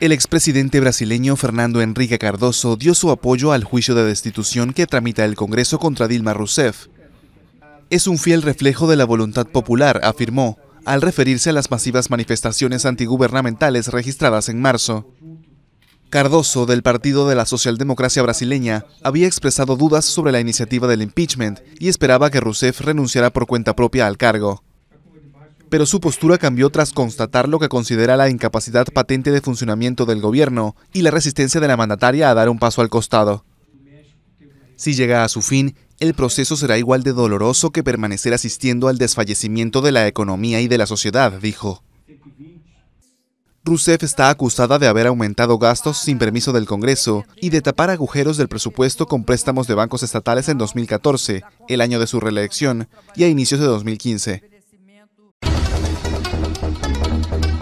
El expresidente brasileño Fernando Enrique Cardoso dio su apoyo al juicio de destitución que tramita el Congreso contra Dilma Rousseff. Es un fiel reflejo de la voluntad popular, afirmó, al referirse a las masivas manifestaciones antigubernamentales registradas en marzo. Cardoso, del Partido de la Socialdemocracia Brasileña, había expresado dudas sobre la iniciativa del impeachment y esperaba que Rousseff renunciara por cuenta propia al cargo pero su postura cambió tras constatar lo que considera la incapacidad patente de funcionamiento del gobierno y la resistencia de la mandataria a dar un paso al costado. Si llega a su fin, el proceso será igual de doloroso que permanecer asistiendo al desfallecimiento de la economía y de la sociedad, dijo. Rousseff está acusada de haber aumentado gastos sin permiso del Congreso y de tapar agujeros del presupuesto con préstamos de bancos estatales en 2014, el año de su reelección, y a inicios de 2015. ¡Gracias!